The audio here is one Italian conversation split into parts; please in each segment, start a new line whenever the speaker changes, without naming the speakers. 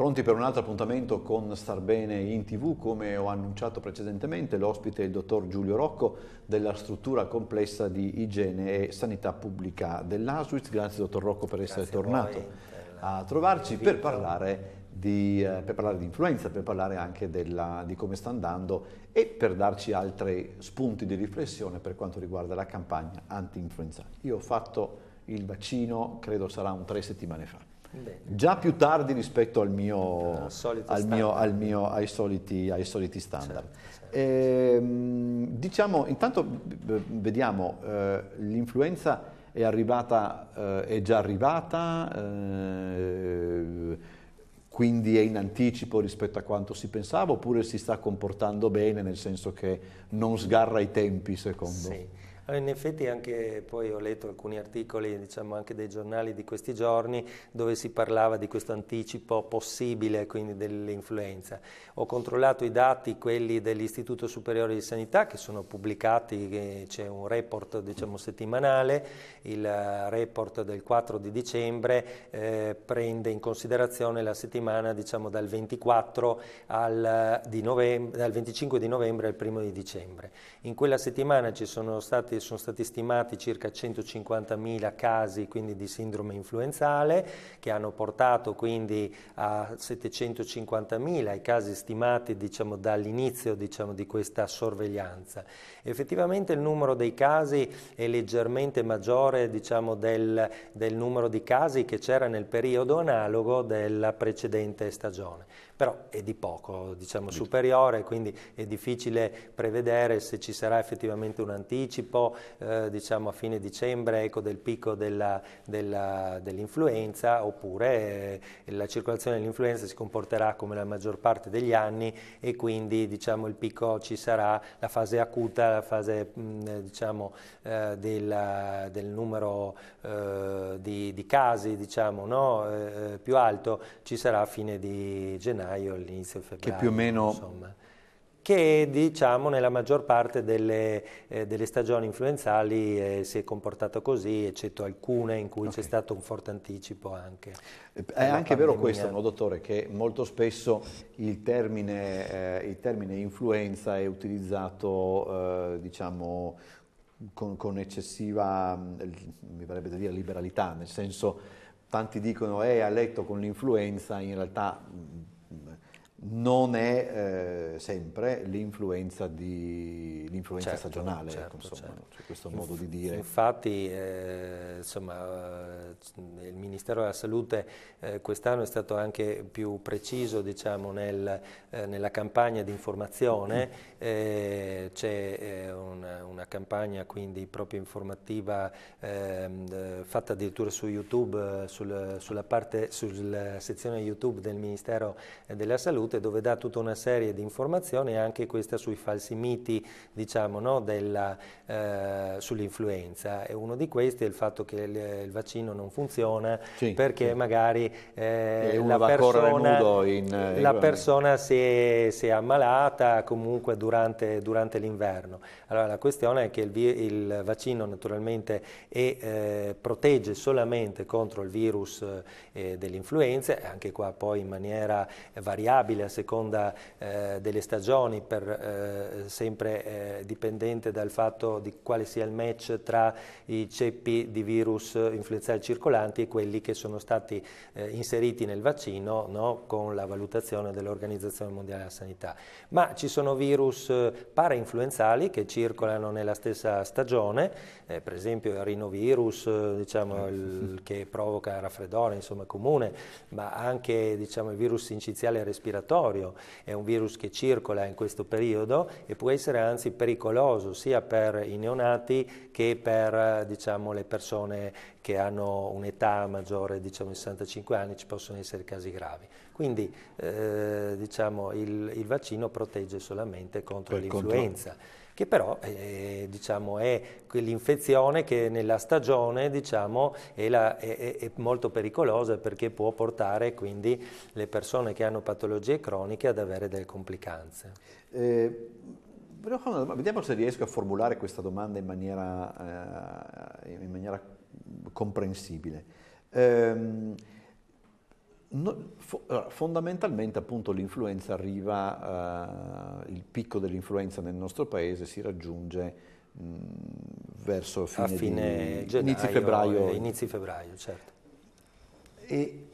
Pronti per un altro appuntamento con Star Bene in TV, come ho annunciato precedentemente, l'ospite è il dottor Giulio Rocco della struttura complessa di igiene e sanità pubblica dell'Auschwitz. Grazie dottor Rocco per essere Grazie tornato a, a trovarci per parlare di, eh, per parlare di influenza, per parlare anche della, di come sta andando e per darci altri spunti di riflessione per quanto riguarda la campagna anti-influenza. Io ho fatto il vaccino, credo sarà un tre settimane fa. Bene. Già più tardi rispetto al mio, al mio, al mio, ai, soliti, ai, soliti, standard. Certo, certo. E, ehm, diciamo, intanto vediamo, eh, l'influenza è arrivata, eh, è già arrivata, eh, quindi è in anticipo rispetto a quanto si pensava, oppure si sta comportando bene, nel senso che non sgarra i tempi, secondo? Sì.
Eh, in effetti anche poi ho letto alcuni articoli, diciamo anche dei giornali di questi giorni, dove si parlava di questo anticipo possibile, quindi dell'influenza. Ho controllato i dati, quelli dell'Istituto Superiore di Sanità, che sono pubblicati, c'è un report diciamo, settimanale, il eh, report del 4 di dicembre eh, prende in considerazione la settimana diciamo, dal 24 al, eh, di novembre, dal 25 di novembre al 1 di dicembre. In quella settimana ci sono stati sono stati stimati circa 150.000 casi quindi, di sindrome influenzale che hanno portato quindi a 750.000 i casi stimati diciamo, dall'inizio diciamo, di questa sorveglianza. Effettivamente il numero dei casi è leggermente maggiore diciamo, del, del numero di casi che c'era nel periodo analogo della precedente stagione però è di poco, diciamo superiore, quindi è difficile prevedere se ci sarà effettivamente un anticipo eh, diciamo a fine dicembre ecco, del picco dell'influenza oppure eh, la circolazione dell'influenza si comporterà come la maggior parte degli anni e quindi diciamo, il picco ci sarà, la fase acuta, la fase mh, mm, eh, diciamo, eh, della, del numero eh, di, di, casi diciamo, no? Eh, più alto ci sarà a fine di gennaio gennaio, all'inizio febbraio. Che più o meno... Insomma, che diciamo nella maggior parte delle, eh, delle stagioni influenzali eh, si è comportato così, eccetto alcune in cui okay. c'è stato un forte anticipo anche.
Eh, è anche vero questo, no, dottore, che molto spesso il termine, eh, il termine influenza è utilizzato, eh, diciamo, con, con eccessiva, mm, mi verrebbe da dire, liberalità, nel senso tanti dicono eh, ha letto con l'influenza, in realtà mm, non è eh, sempre l'influenza, di, l'influenza certo, stagionale, certo, insomma, certo. Cioè questo modo di dire.
Infatti eh, insomma, eh, il Ministero della Salute eh, quest'anno è stato anche più preciso diciamo, nel, eh, nella campagna di informazione, mm. eh, c'è una, una, campagna quindi proprio informativa ehm, fatta addirittura su YouTube, sul, sulla, parte, sulla sezione YouTube del Ministero della Salute salute dove dà tutta una serie di informazioni, anche questa sui falsi miti diciamo, no, eh, sull'influenza. E uno di questi è il fatto che il, il vaccino non funziona sì, perché sì. magari eh, la, persona, in, eh, in la persona, si è, si è, ammalata comunque durante, durante l'inverno. Allora la questione è che il, il vaccino naturalmente è, eh, protegge solamente contro il virus eh, dell'influenza, anche qua poi in maniera eh, variabile variabile a seconda eh, delle stagioni, per, eh, sempre eh, dipendente dal fatto di quale sia il match tra i ceppi di virus influenzali circolanti e quelli che sono stati eh, inseriti nel vaccino no? con la valutazione dell'Organizzazione Mondiale della Sanità. Ma ci sono virus eh, parainfluenzali che circolano nella stessa stagione, per esempio il rinovirus diciamo, il, che provoca raffreddore insomma, comune, ma anche diciamo, il virus sinciziale respiratorio respiratorio, è un virus che circola in questo periodo e può essere anzi pericoloso sia per i neonati che per diciamo, le persone che hanno un'età maggiore, diciamo 65 anni, ci possono essere casi gravi. Quindi eh, diciamo, il, il, vaccino protegge solamente contro l'influenza che però eh, diciamo, è quell'infezione che nella stagione diciamo, è, la, è, è, molto pericolosa perché può portare quindi le persone che hanno patologie croniche ad avere
delle complicanze. Eh, vediamo se riesco a formulare questa domanda in maniera, eh, in maniera comprensibile. Ehm, No, fo- fondamentalmente appunto l'influenza arriva, eh, il picco dell'influenza nel nostro paese si raggiunge mh, verso fine, fine di, gennaio, inizi febbraio. Eh, inizi febbraio, certo. E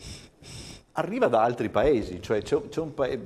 arriva da altri paesi, cioè c'è, c'è un paese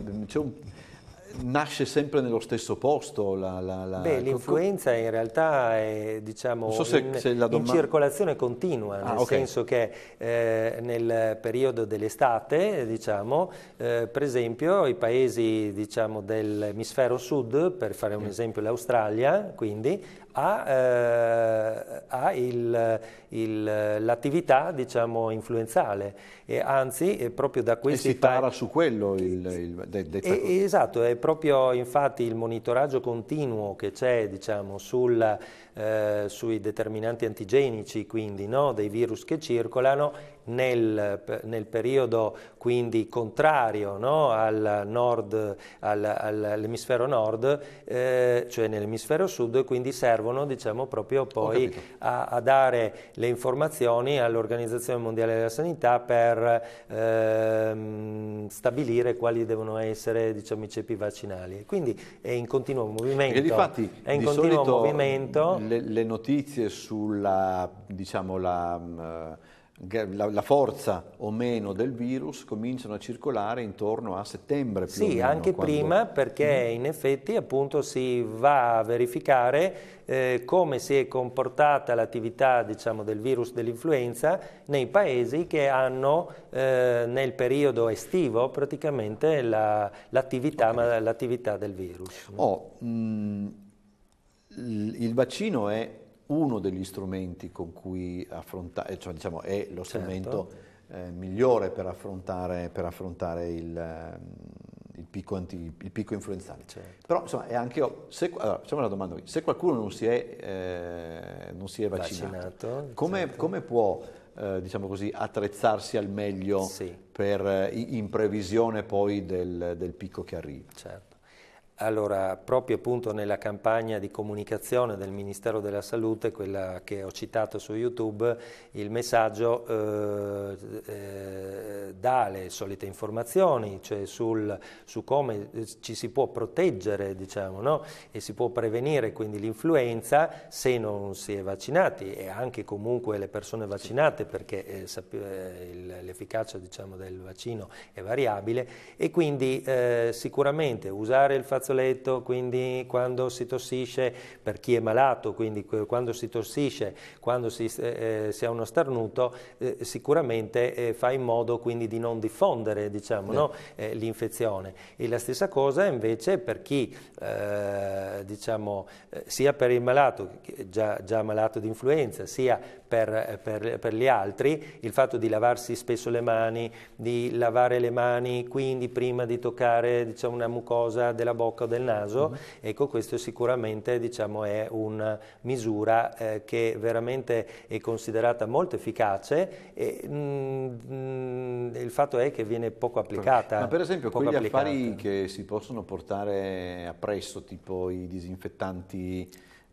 nasce sempre nello stesso posto? La, la, la... Beh, l'influenza in realtà
è diciamo, so se, in, se domanda... in, circolazione continua, ah, nel okay. senso che eh, nel periodo dell'estate, diciamo, eh, per esempio, i paesi diciamo, dell'emisfero sud, per fare un mm. esempio l'Australia, quindi, ha, eh, ha l'attività diciamo, influenzale e anzi è eh, proprio da questi... E si para
pa su quello il... il de, de,
esatto, è proprio infatti il monitoraggio continuo che c'è diciamo, sul, eh, sui determinanti antigenici quindi, no, dei virus che circolano nel, nel periodo quindi contrario no? al nord, al, all'emisfero nord, eh, cioè nell'emisfero sud, e quindi servono diciamo, proprio poi a, a, dare le informazioni all'Organizzazione Mondiale della Sanità per ehm, stabilire quali devono essere diciamo, i ceppi vaccinali. Quindi è in continuo movimento. E difatti, è in di continuo
movimento. Le, le, notizie sulla diciamo la mm, la, la, forza o meno del virus cominciano a circolare intorno a settembre più sì, meno, anche quando... prima
perché mm. in effetti appunto si va a verificare eh, come si è comportata l'attività diciamo, del virus dell'influenza nei paesi che hanno eh, nel periodo estivo praticamente la, l'attività, okay. l'attività, del virus.
Oh, mm, il vaccino è uno degli strumenti con cui affrontare, eh, cioè diciamo è lo certo. strumento certo. eh, migliore per affrontare, per affrontare il, ehm, il, picco anti, il, picco influenzale. Certo. Però insomma è anche, io, se, allora, facciamo una domanda qui, se qualcuno non si è, eh, non si è vaccinato, vaccinato come, certo. come può eh, diciamo così, attrezzarsi al meglio sì. per, eh, in previsione poi del, del picco che arriva? Certo.
Allora, proprio appunto nella campagna di comunicazione del Ministero della Salute, quella che ho citato su YouTube, il messaggio eh, eh, dà le solite informazioni, cioè sul, su come eh, ci si può proteggere, diciamo, no? e si può prevenire quindi l'influenza se non si è vaccinati e anche comunque le persone vaccinate perché eh, eh l'efficacia diciamo, del vaccino è variabile e quindi eh, sicuramente usare il fazzoletto fazzoletto, quindi quando si tossisce, per chi è malato, quindi quando si tossisce, quando si, eh, eh, si ha uno starnuto, eh, sicuramente eh, fa in modo quindi di non diffondere diciamo, no? Eh, l'infezione. E la stessa cosa invece per chi, eh, diciamo, sia per il malato, già, già malato di influenza, sia per, eh, per, per, gli altri, il fatto di lavarsi spesso le mani, di lavare le mani quindi prima di toccare diciamo, una mucosa della bocca o del naso, mm-hmm. ecco questo sicuramente diciamo, è una misura eh, che veramente è considerata molto efficace e mh, mm, mh, il fatto è che viene poco applicata. Ma per esempio quegli applicata. affari
che si possono portare appresso, tipo i disinfettanti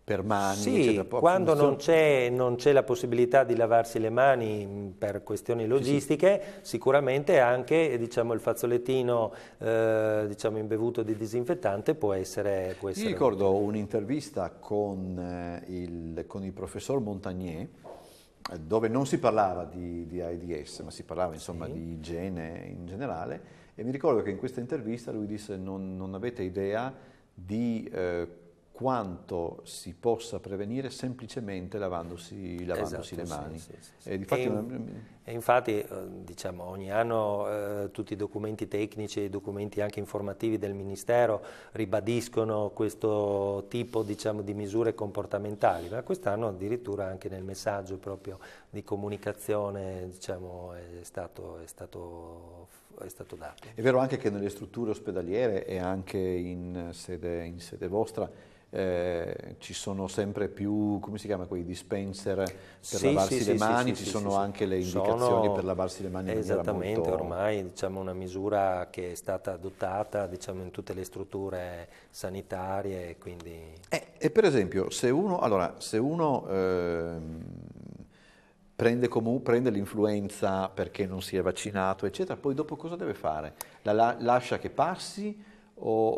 per mani? Sì, eccetera, quando non c'è, non
c'è, la possibilità di lavarsi le mani mm, per questioni logistiche, sì, sì. sicuramente anche diciamo, il fazzolettino eh, diciamo, imbevuto di disinfettante può essere questo. Mi ricordo
un'intervista con, eh, il, con il professor Montagnier dove non si parlava di, di, AIDS, ma si parlava insomma sì. di igiene in generale, e mi ricordo che in questa intervista lui disse non, non avete idea di eh, quanto si possa prevenire semplicemente lavandosi, lavandosi esatto, le mani. Sì, sì, sì. E, eh, difatti, e,
e, infatti eh, diciamo, ogni anno eh, tutti i documenti tecnici e i documenti anche informativi del Ministero ribadiscono questo tipo diciamo, di misure comportamentali, ma quest'anno addirittura anche nel messaggio proprio di comunicazione diciamo, è stato, è stato è stato dato.
È vero anche che nelle strutture ospedaliere e anche in sede, in sede vostra eh, ci sono sempre più, come si chiama, quei dispenser per sì, lavarsi sì, le sì, mani, ci sono anche le indicazioni sono per lavarsi le mani. Esattamente, molto...
ormai diciamo, una misura che è stata adottata diciamo, in tutte le strutture sanitarie. Quindi...
Eh, e per esempio, se uno, allora, se uno eh, prende, prende l'influenza perché non si è vaccinato, eccetera, poi dopo cosa deve fare? La, la, lascia che passi? O,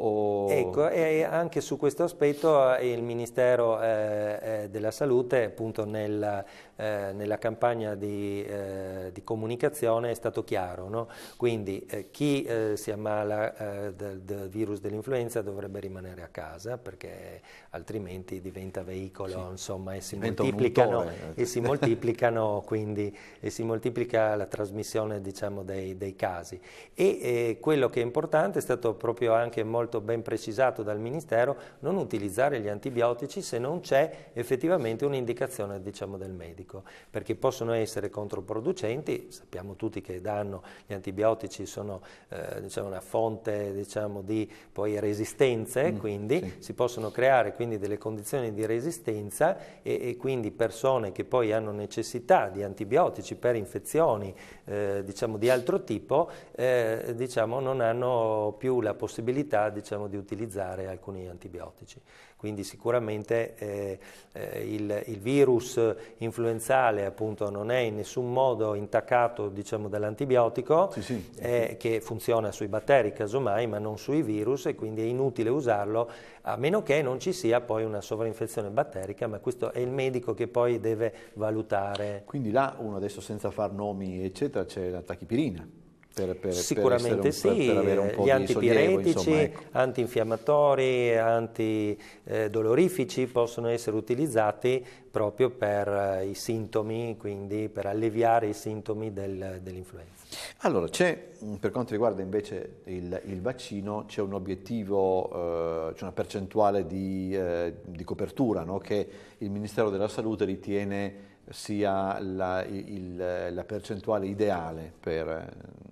o... Ecco,
e anche su questo aspetto eh, il Ministero eh, eh, della Salute, appunto nel eh, nella campagna di, eh, di, comunicazione è stato chiaro, no? quindi eh, chi eh, si ammala eh, del, del, virus dell'influenza dovrebbe rimanere a casa perché altrimenti diventa veicolo, sì. insomma, e si, mutore, eh, e si moltiplicano, quindi, e si moltiplica la trasmissione diciamo, dei, dei, casi. E quello che è importante è stato proprio anche molto ben precisato dal Ministero, non utilizzare gli antibiotici se non c'è effettivamente un'indicazione diciamo, del medico antibiotico, perché possono essere controproducenti, sappiamo tutti che danno, gli antibiotici sono eh, diciamo, una fonte diciamo, di poi, resistenze, mm, quindi sì. si possono creare quindi, delle condizioni di resistenza e, e, quindi persone che poi hanno necessità di antibiotici per infezioni eh, diciamo, di altro tipo eh, diciamo, non hanno più la possibilità diciamo, di utilizzare alcuni antibiotici. Quindi sicuramente eh, eh, il, il virus influenza differenziale appunto non è in nessun modo intaccato diciamo, dall'antibiotico sì, sì. Eh, che funziona sui batteri casomai ma non sui virus e quindi è inutile usarlo a meno che non ci sia poi una sovrainfezione batterica ma questo
è il medico che poi deve valutare. Quindi là uno adesso senza far nomi eccetera c'è la tachipirina. Per, per, Sicuramente per sì, gli antipiretici, ecco.
antinfiammatori, antidolorifici eh, possono essere utilizzati proprio per eh, i sintomi, quindi per alleviare i sintomi del, dell'influenza.
Allora, mm, per quanto riguarda invece il, il vaccino, c'è un obiettivo, eh, c'è una percentuale di, eh, di copertura no? che il Ministero della Salute ritiene sia la, il, la percentuale ideale per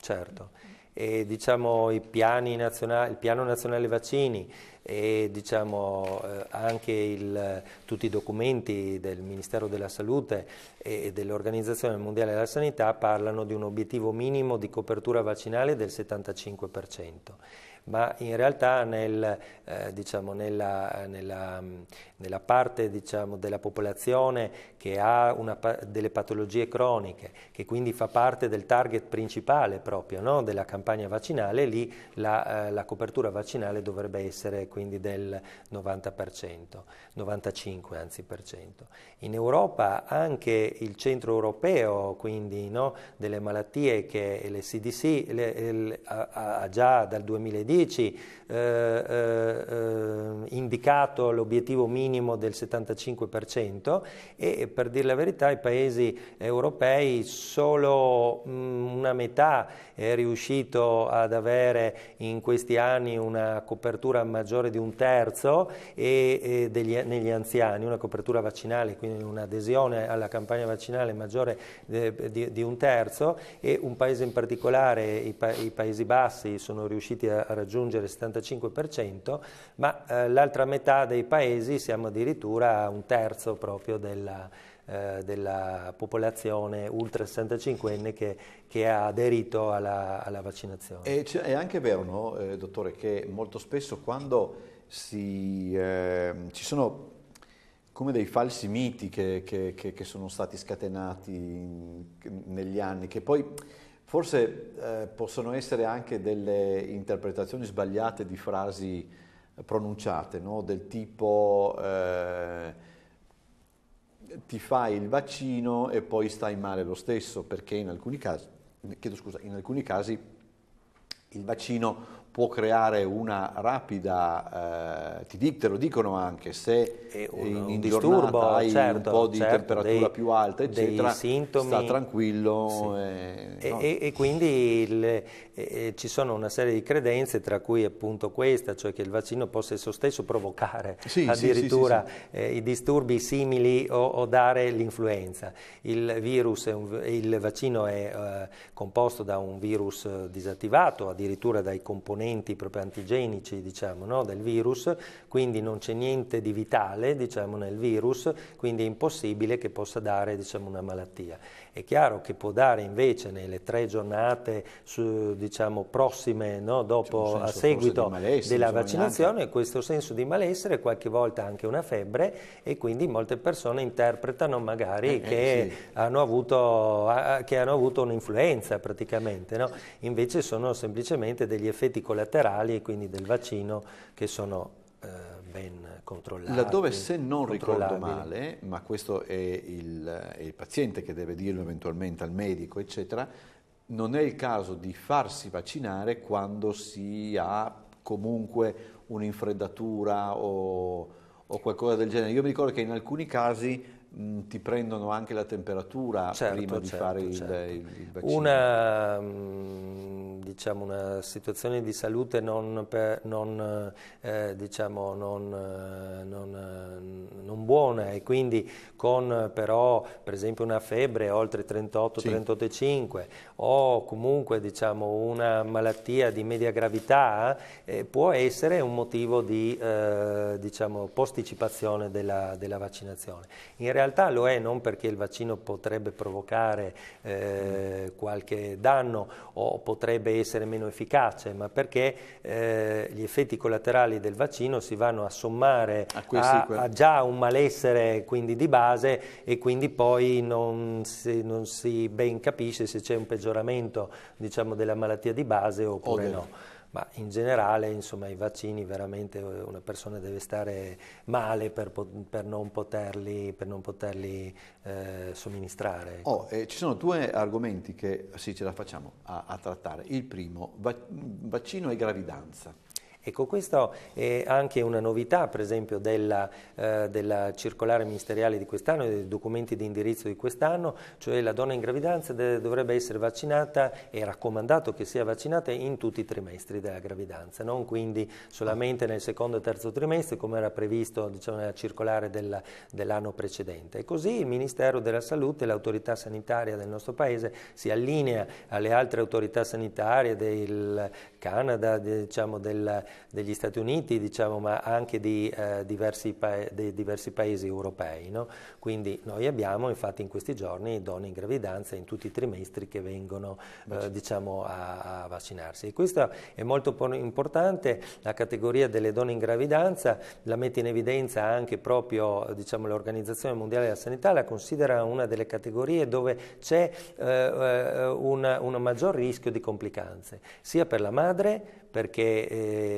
Certo, e, diciamo, il piano
nazionale vaccini e diciamo, eh, anche il, tutti i documenti del Ministero della Salute e dell'Organizzazione Mondiale della Sanità parlano di un obiettivo minimo di copertura vaccinale del 75% ma in realtà nel, eh, diciamo nella, nella, nella, parte diciamo, della popolazione che ha una, delle patologie croniche, che quindi fa parte del target principale proprio no? della campagna vaccinale, lì la, eh, la, copertura vaccinale dovrebbe essere quindi del 90%, 95% anzi per cento. In Europa anche il centro europeo quindi, no? delle malattie che l'SDC ha già dal 2010 10 eh, eh, eh, indicato l'obiettivo minimo del 75% e per dire la verità i paesi europei solo mh, mm, una metà è riuscito ad avere in questi anni una copertura maggiore di un terzo e, e degli, negli anziani, una copertura vaccinale, quindi un'adesione alla campagna vaccinale maggiore de, eh, di, di, un terzo e un paese in particolare, i, pa i Paesi Bassi, sono riusciti a raggiungere il 75%, ma eh, l'altra metà dei paesi siamo addirittura a un terzo proprio della, eh, della popolazione ultra 65enne che, che ha aderito alla, alla vaccinazione.
E è anche vero, no, eh, dottore, che molto spesso quando si, eh, ci sono come dei falsi miti che, che, che sono stati scatenati negli anni, che poi Forse eh, possono essere anche delle interpretazioni sbagliate di frasi eh, pronunciate, no? del tipo eh, ti fai il vaccino e poi stai male lo stesso, perché in alcuni casi, scusa, in alcuni casi il vaccino può creare una rapida, eh, ti dic, te lo dicono anche, se un, in, un disturbo, hai certo, un po' di certo, temperatura dei, più alta, eccetera, sintomi, sta tranquillo. Sì.
E, e, no. e, e, quindi il, eh, ci sono una serie di credenze, tra cui appunto questa, cioè che il vaccino possa esso stesso provocare sì, addirittura sì, eh, i disturbi simili o, o dare l'influenza. Il, un, il vaccino è eh, composto da un virus disattivato, addirittura dai componenti componenti proprio antigenici diciamo, no, del virus, quindi non c'è niente di vitale diciamo, nel virus, quindi è impossibile che possa dare diciamo, una malattia. È chiaro che può dare invece nelle tre giornate su, diciamo, prossime no, dopo, a seguito della vaccinazione questo senso di malessere, qualche volta anche una febbre e quindi molte persone interpretano magari eh, eh che, eh, sì. hanno avuto, che, hanno avuto, un'influenza praticamente, no? invece sono semplicemente degli effetti collaterali e quindi del vaccino che sono...
Eh, ben controllati. Laddove se non ricordo male, ma questo è il, è il paziente che deve dirlo eventualmente al medico, eccetera, non è il caso di farsi vaccinare quando si ha comunque un'infreddatura o o qualcosa del genere. Io mi ricordo che in alcuni casi Mm, ti prendono anche la temperatura certo, prima di certo, fare certo. Il, il, vaccino. Una, mm, diciamo, una situazione di salute non,
per, non, eh, diciamo, non, eh, non, eh, non, buona e quindi con però per esempio una febbre oltre 38, sì. 38,5 o comunque diciamo, una malattia di media gravità eh, può essere un motivo di eh, diciamo, posticipazione della, della vaccinazione. In realtà realtà lo è non perché il vaccino potrebbe provocare eh, qualche danno o potrebbe essere meno efficace, ma perché eh, gli effetti collaterali del vaccino si vanno a sommare a, a, a già un malessere quindi di base e quindi poi non si, non si ben capisce se c'è un peggioramento diciamo, della malattia di base oppure okay. no ma in generale insomma, i vaccini veramente eh, una persona deve stare male per, per non
poterli, per non poterli eh, somministrare. Ecco. Oh, eh, ci sono due argomenti che sì, ce la facciamo a, a trattare. Il primo, va- vaccino e gravidanza.
Ecco, questa è anche una novità, per esempio, della, eh, della circolare ministeriale di quest'anno e dei documenti di indirizzo di quest'anno, cioè la donna in gravidanza dovrebbe essere vaccinata, è raccomandato che sia vaccinata in tutti i trimestri della gravidanza, non quindi solamente nel secondo e terzo trimestre, come era previsto diciamo, nella circolare dell'anno precedente. E così il Ministero della Salute e l'autorità sanitaria del nostro Paese si allinea alle altre autorità sanitarie del Canada, diciamo, del degli Stati Uniti, diciamo, ma anche di, eh, diversi, pa- di diversi, paesi europei. No? Quindi noi abbiamo infatti in questi giorni donne in gravidanza in tutti i trimestri che vengono eh, diciamo, a, a, vaccinarsi. E questo è molto importante, la categoria delle donne in gravidanza la mette in evidenza anche proprio diciamo, l'Organizzazione Mondiale della Sanità, la considera una delle categorie dove c'è eh, eh un maggior rischio di complicanze, sia per la madre perché eh,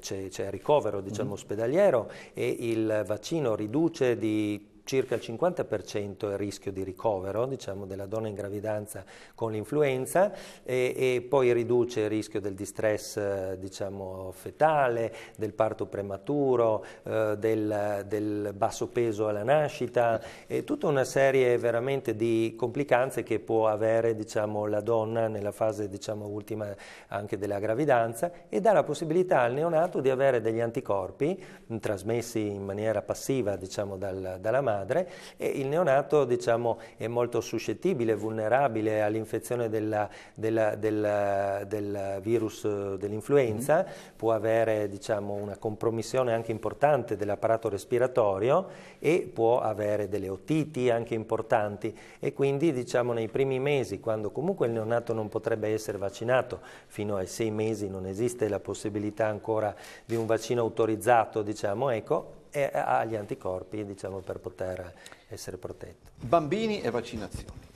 c'è, il ricovero diciamo, mm. ospedaliero e il vaccino riduce di circa il 50% è il rischio di ricovero diciamo, della donna in gravidanza con l'influenza e, e, poi riduce il rischio del distress eh, diciamo, fetale, del parto prematuro, eh, del, del, basso peso alla nascita, e tutta una serie veramente di complicanze che può avere diciamo, la donna nella fase diciamo, ultima anche della gravidanza e dà la possibilità al neonato di avere degli anticorpi trasmessi in maniera passiva diciamo, dalla, dalla madre madre e il neonato diciamo, è molto suscettibile, vulnerabile all'infezione della, della, della, del virus eh, dell'influenza, mm. può avere diciamo, una compromissione anche importante dell'apparato respiratorio e può avere delle otiti anche importanti e quindi diciamo, nei primi mesi, quando comunque il neonato non potrebbe essere vaccinato, fino ai sei mesi non esiste la possibilità ancora di un vaccino autorizzato, diciamo, ecco, e ha gli anticorpi diciamo, per poter essere protetto. Bambini e vaccinazioni.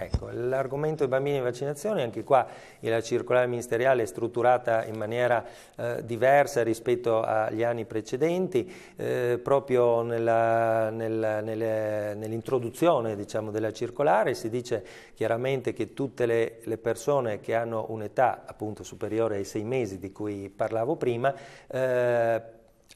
Ecco, l'argomento dei bambini e vaccinazioni, anche qua la circolare ministeriale è strutturata in maniera eh, diversa rispetto agli anni precedenti, eh, proprio nella, nella, nelle, nell'introduzione diciamo, della circolare si dice chiaramente che tutte le, le, persone che hanno un'età appunto superiore ai sei mesi di cui parlavo prima eh,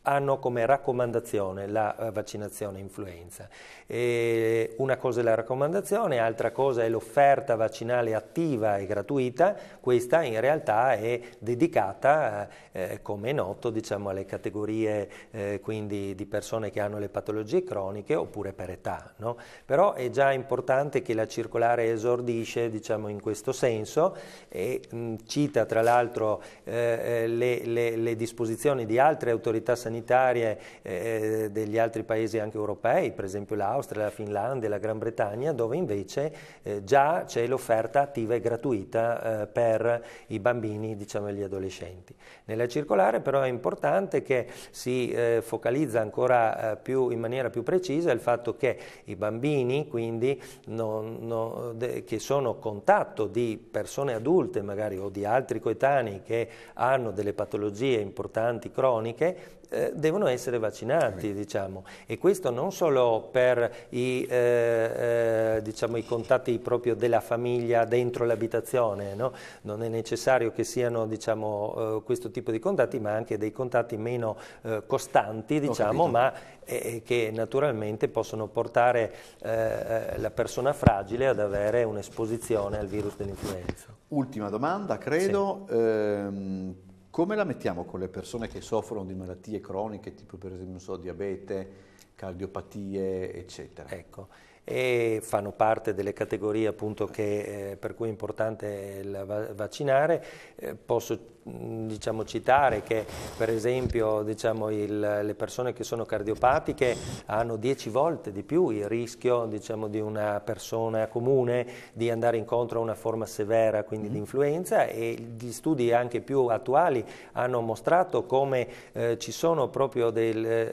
hanno come raccomandazione la eh, vaccinazione influenza. E una cosa è la raccomandazione, altra cosa è l'offerta vaccinale attiva e gratuita, questa in realtà è dedicata, eh, eh come è noto, diciamo, alle categorie eh, di persone che hanno le patologie croniche oppure per età. No? Però è già importante che la circolare esordisce diciamo, in questo senso e mh, cita tra l'altro eh, eh le, le, le disposizioni di altre autorità sanitarie sanitarie eh, degli altri paesi anche europei, per esempio l'Austria, la Finlandia, la Gran Bretagna, dove invece eh, già c'è l'offerta attiva e gratuita eh, per i bambini diciamo, e gli adolescenti. Nella circolare però è importante che si eh, focalizza ancora eh, più, in maniera più precisa il fatto che i bambini quindi non, non, de, che sono contatto di persone adulte magari o di altri coetanei che hanno delle patologie importanti croniche eh, devono essere vaccinati, diciamo. E questo non solo per i, eh, eh, diciamo, i contatti proprio della famiglia dentro l'abitazione, no? non è necessario che siano diciamo, eh, questo tipo di contatti, ma anche dei contatti meno eh, costanti, diciamo, ma che naturalmente possono portare la persona fragile ad avere un'esposizione al
virus dell'influenza. Ultima domanda, credo. Sì. Ehm come la mettiamo con le persone che soffrono di malattie croniche, tipo per esempio so, diabete, cardiopatie, eccetera? Ecco, e fanno parte delle categorie appunto che, eh,
per cui è importante il eh, va- vaccinare. Eh, posso diciamo, citare che per esempio diciamo, il, le persone che sono cardiopatiche hanno 10 volte di più il rischio diciamo, di una persona comune di andare incontro a una forma severa quindi mm. Mm-hmm. di influenza e gli studi anche più attuali hanno mostrato come eh, ci sono proprio del, eh,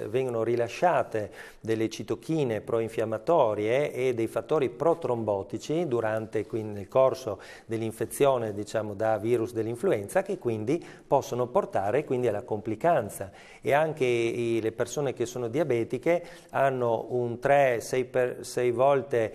eh vengono rilasciate delle citochine proinfiammatorie e dei fattori protrombotici durante quindi, il corso dell'infezione diciamo, da virus dell'influenza influenza che quindi possono portare quindi alla complicanza e anche i, le persone che sono diabetiche hanno un 3-6 volte,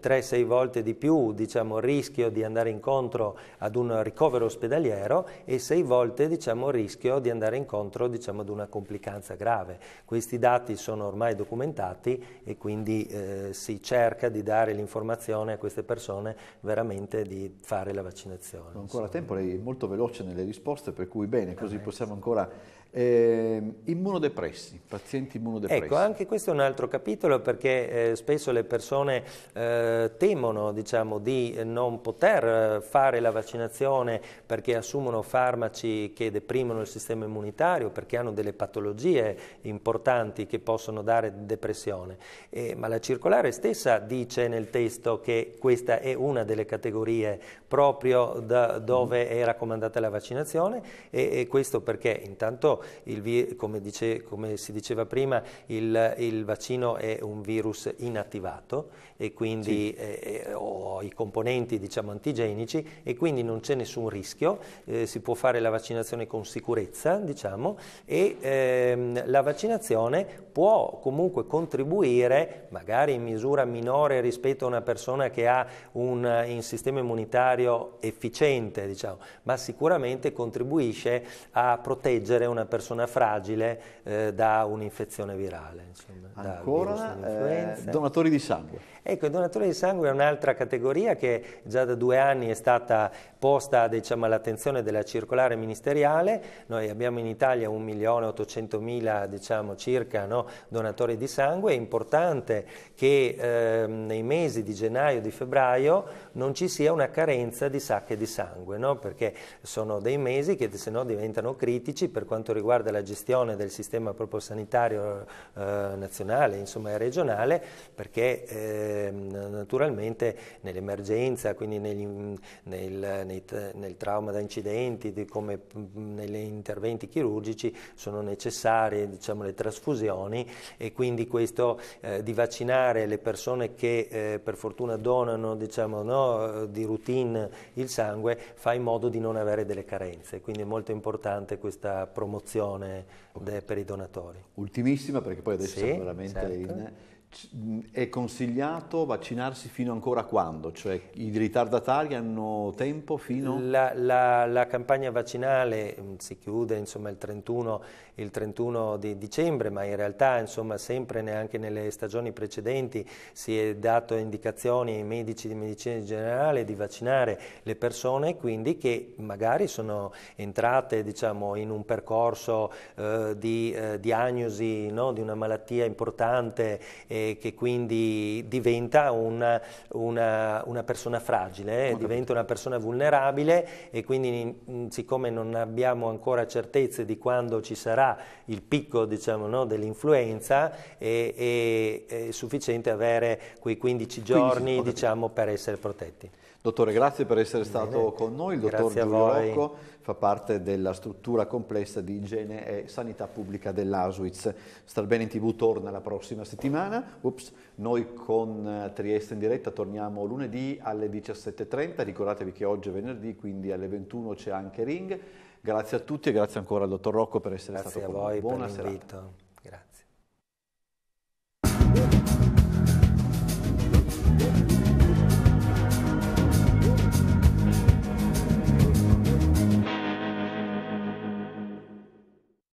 3, eh, volte di più diciamo, rischio di andare incontro ad un ricovero ospedaliero e 6 volte diciamo, rischio di andare incontro diciamo, ad una complicanza grave. Questi dati sono ormai documentati e quindi eh, si cerca di dare l'informazione a queste persone
veramente di fare la vaccinazione. ancora insomma. tempo, lei è molto veloce veloce nelle risposte, per cui bene, così possiamo ancora eh, immunodepressi, pazienti immunodepressi. Ecco, anche questo è un
altro capitolo perché eh, spesso le persone eh, temono diciamo, di non poter fare la vaccinazione perché assumono farmaci che deprimono il sistema immunitario, perché hanno delle patologie importanti che possono dare depressione. Eh, ma la circolare stessa dice nel testo che questa è una delle categorie proprio da dove è raccomandata la vaccinazione e, e questo perché intanto virologico, vi, come, dice, come, si diceva prima, il, il, vaccino è un virus inattivato e quindi sì. Eh, eh, o i componenti diciamo, antigenici e quindi non c'è nessun rischio, eh, si può fare la vaccinazione con sicurezza diciamo, e ehm, la vaccinazione può comunque contribuire, magari in misura minore rispetto a una persona che ha un, un sistema immunitario efficiente, diciamo, ma sicuramente contribuisce a proteggere una persona persona fragile eh, da un'infezione virale. Insomma,
Ancora da eh, donatori di sangue.
Ecco, i donatori di sangue è un'altra categoria che già da due anni è stata posta diciamo, all'attenzione della circolare ministeriale. Noi abbiamo in Italia 1.800.000 diciamo, circa no, donatori di sangue. È importante che eh, nei mesi di gennaio e di febbraio non ci sia una carenza di sacche di sangue, no? perché sono dei mesi che se no diventano critici per quanto riguarda la gestione del sistema proprio sanitario eh, nazionale, insomma regionale, perché... Eh, Ehm, naturalmente nell'emergenza, quindi negli, nel, nei, nel, trauma da incidenti, di, come negli interventi chirurgici sono necessarie diciamo, le trasfusioni e quindi questo eh, di vaccinare le persone che eh, per fortuna donano diciamo, no, di routine il sangue fa in modo di non avere delle carenze, quindi è molto importante
questa promozione de, per i donatori. Ultimissima perché poi adesso sì, siamo veramente certo. in è consigliato vaccinarsi fino ancora quando? Cioè i ritardatari hanno tempo fino...
La, la, la campagna vaccinale si chiude insomma, il 31 il 31 di dicembre, ma in realtà insomma, sempre neanche nelle stagioni precedenti si è dato indicazioni ai medici di medicina in generale di vaccinare le persone quindi che magari sono entrate diciamo, in un percorso eh, di eh, diagnosi no? di una malattia importante e che quindi diventa una, una, una persona fragile, eh, diventa una persona vulnerabile e quindi siccome non abbiamo ancora certezze di quando ci sarà sarà il picco diciamo, no, dell'influenza e, e, è sufficiente avere quei 15 giorni 15, diciamo, per essere protetti.
Dottore, grazie per essere stato Bene. con noi. Il dottor Giulio Rocco fa parte della struttura complessa di igiene e sanità pubblica dell'Auschwitz. Starbene in TV torna la prossima settimana. Ups. Noi con eh, Trieste in diretta torniamo lunedì alle 17.30. Ricordatevi che oggi è venerdì, quindi alle 21 c'è anche Ring. Grazie a tutti e grazie ancora al dottor Rocco per essere grazie stato con noi. Grazie a voi
Buona per Grazie.